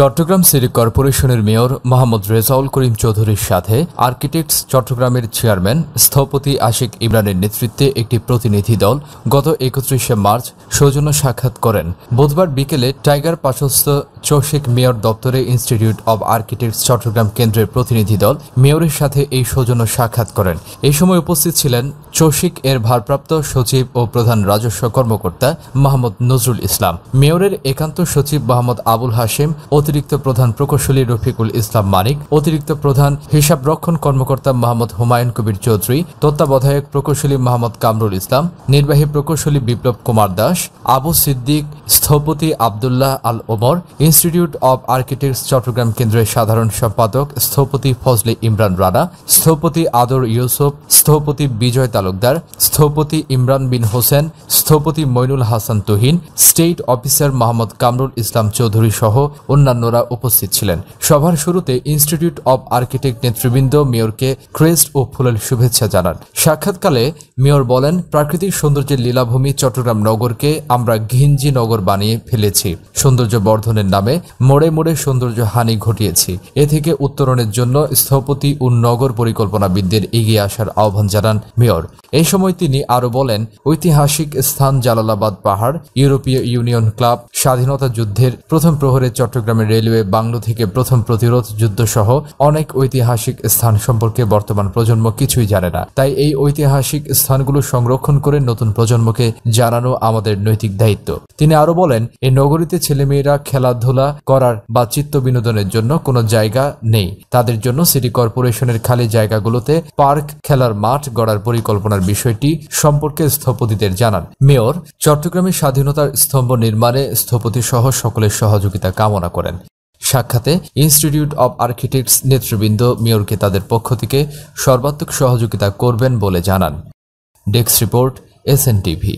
Chittagong city কর্পোরেশনের mayor Mohammad Rezaul Karim চৌধুরীর সাথে আর্কিটেক্টস চট্টগ্রামের চেয়ারম্যান স্থপতি আশিক ইমরানের নেতৃত্বে একটি প্রতিনিধি দল গত একত্রিশে মার্চ সৌজন্য সাক্ষাৎ করেন বুধবার বিকেলে টাইগার পাশস্থ চৌশেক মেয়র দপ্তরে ইনস্টিটিউট অব আর্কিটেক্টস চট্টগ্রাম কেন্দ্রের প্রতিনিধি দল মেয়রের সাথে এই সৌজন্য সাক্ষাৎ করেন এই সময় উপস্থিত ছিলেন চৌশিক এর ভারপ্রাপ্ত সচিব ও প্রধান রাজস্ব কর্মকর্তা মাহমুদ নজরুল ইসলাম মেয়রের একান্ত সচিব মাহমুদ আবুল হাশেম অতিরিক্ত প্রধান প্রকৌশলী রফিকুল ইসলাম মানিক অতিরিক্ত প্রধান হিসাবরক্ষণ কর্মকর্তা মাহমুদ হুমায়ুন কবির চৌধুরী তত্ত্বাবধায়ক প্রকৌশলী মাহমুদ কামরুল ইসলাম নির্বাহী প্রকৌশলী বিপ্লব কুমার দাস আবু সিদ্দিক স্থপতি Abdullah Al Omar Institute of Architects Chittagong কেন্দ্রের সাধারণ সম্পাদক স্থপতি ফজলে ইমরান রানা স্থপতি আদর ইউসুফ স্থপতি বিজয় তালুকদার স্থপতি ইমরান বিন হোসেন স্থপতি মইনুল হাসান তুহিন স্টেট অফিসার মোহাম্মদ কামরুল ইসলাম চৌধুরী সহ অন্যান্যরা উপস্থিত ছিলেন সভার শুরুতে ইনস্টিটিউট অব আর্কিটেক্ট নেতৃবৃন্দ মেয়রকে ক্রেস্ট ও ফুলের শুভেচ্ছা জানান সাক্ষাৎকালে মেয়র বলেন প্রাকৃতিক সৌন্দর্যের লীলাভূমি চট্টগ্রাম নগরকে আমরা ঘিঞ্জি নগর বানিয়ে ফেলেছি সৌন্দর্য বর্ধনের নামে মোড়ে মোড়ে সৌন্দর্য হানি ঘটিয়েছি এ থেকে উত্তরণের জন্য স্থপতি ও নগর পরিকল্পনাবিদদের এগিয়ে আসার আহ্বান জানান মেয়র এই সময় তিনি আরও বলেন ঐতিহাসিক স্থান জালালাবাদ পাহাড় ইউরোপীয় ইউনিয়ন ক্লাব স্বাধীনতা যুদ্ধের প্রথম প্রহরে চট্টগ্রামের রেলওয়ে বাংলো থেকে প্রথম প্রতিরোধ যুদ্ধ সহ অনেক ঐতিহাসিক স্থান সম্পর্কে বর্তমান প্রজন্ম কিছুই জানে না তাই এই ঐতিহাসিক স্থানগুলো সংরক্ষণ করে নতুন প্রজন্মকে জানানো আমাদের নৈতিক দায়িত্ব তিনি আরো বলেন এই নগরীতে ছেলেমেয়েরা খেলাধুলা খেলাধুলা করার বা চিত্ত বিনোদনের জন্য কোনো জায়গা নেই তাদের জন্য সিটি কর্পোরেশনের খালি জায়গাগুলোতে পার্ক খেলার মাঠ গড়ার পরিকল্পনার বিষয়টি সম্পর্কে স্থপতিদের জানান মেয়র চট্টগ্রামের স্বাধীনতার স্তম্ভ নির্মাণে স্থপতি সহ সকলের সহযোগিতা কামনা করেন সাক্ষাতে ইনস্টিটিউট অব আর্কিটেক্টস নেতৃবৃন্দ মেয়রকে তাদের পক্ষ থেকে সর্বাত্মক সহযোগিতা করবেন বলে জানান desk report S N TV